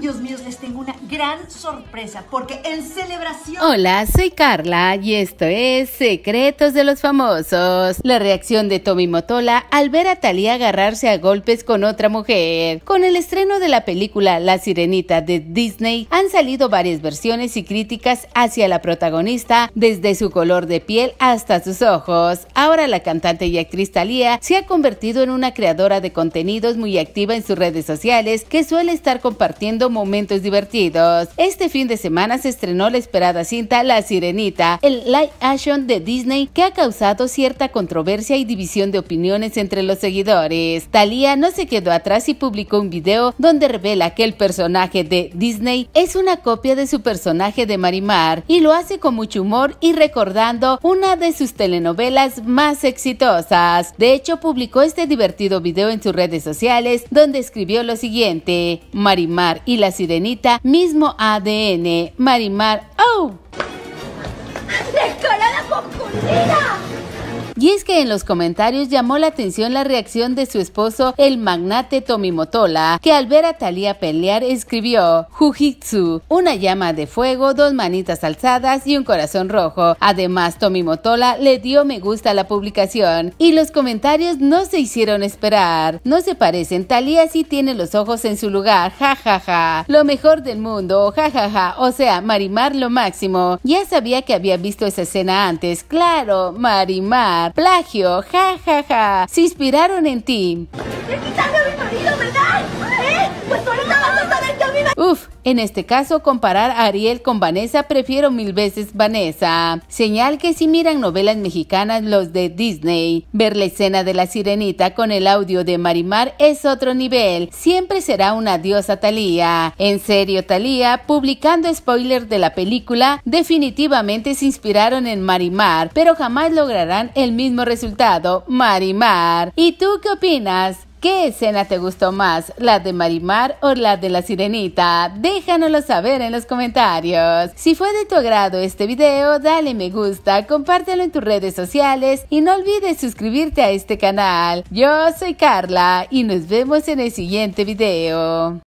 Dios mío, les tengo una gran sorpresa porque en celebración... Hola, soy Carla y esto es Secretos de los Famosos. La reacción de Tommy Motola al ver a Thalía agarrarse a golpes con otra mujer. Con el estreno de la película La Sirenita de Disney han salido varias versiones y críticas hacia la protagonista desde su color de piel hasta sus ojos. Ahora la cantante y actriz Thalía se ha convertido en una creadora de contenidos muy activa en sus redes sociales que suele estar compartiendo momentos divertidos. Este fin de semana se estrenó la esperada cinta La Sirenita, el live action de Disney que ha causado cierta controversia y división de opiniones entre los seguidores. talía no se quedó atrás y publicó un video donde revela que el personaje de Disney es una copia de su personaje de Marimar y lo hace con mucho humor y recordando una de sus telenovelas más exitosas. De hecho, publicó este divertido video en sus redes sociales donde escribió lo siguiente, Marimar y la sirenita, mismo ADN. Marimar, ¡oh! ¡Descarada y es que en los comentarios llamó la atención la reacción de su esposo, el magnate Motola que al ver a Thalía pelear escribió Jujitsu, una llama de fuego, dos manitas alzadas y un corazón rojo. Además, Motola le dio me gusta a la publicación y los comentarios no se hicieron esperar. No se parecen, Thalía sí tiene los ojos en su lugar, jajaja. Ja, ja. Lo mejor del mundo, jajaja. o sea, Marimar lo máximo. Ya sabía que había visto esa escena antes, claro, Marimar plagio, ja ja ja, se inspiraron en ti. En este caso, comparar a Ariel con Vanessa, prefiero mil veces Vanessa. Señal que si miran novelas mexicanas, los de Disney, ver la escena de la sirenita con el audio de Marimar es otro nivel. Siempre será una diosa Talía. En serio, Talía publicando spoiler de la película, definitivamente se inspiraron en Marimar, pero jamás lograrán el mismo resultado, Marimar. ¿Y tú qué opinas? ¿Qué escena te gustó más? ¿La de Marimar o la de la Sirenita? Déjanoslo saber en los comentarios. Si fue de tu agrado este video, dale me gusta, compártelo en tus redes sociales y no olvides suscribirte a este canal. Yo soy Carla y nos vemos en el siguiente video.